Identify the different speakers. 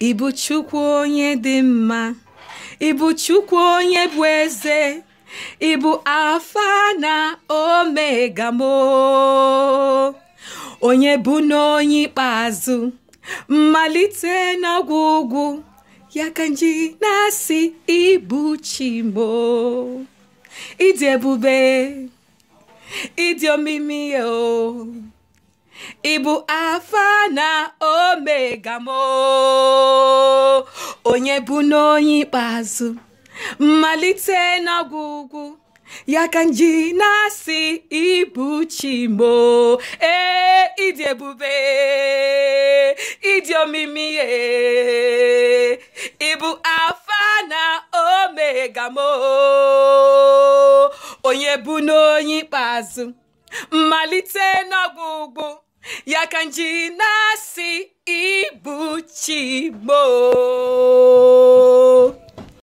Speaker 1: Ibu chukwu onye dị mma chukwu onye bụ eze ị afa na omega onye bụ n'onye ikpeazụ mmalite na ọgwụgwụ ya ka nji na-asị ịbụ chimo ịdị ebube ịdị omimi ya ị bụ afa na omega mụọ, onye bụ n'onye ikpeazụ mmalite n'ọgwụgwụ ya ka nji na-asị ibu chimo ee ịdị ebube ịdị omimi ee ịbụ afa na omega mụọ, onye bụ n'onye ikpeazụ mmalite n'ọgwụgwụ nasce e butimou.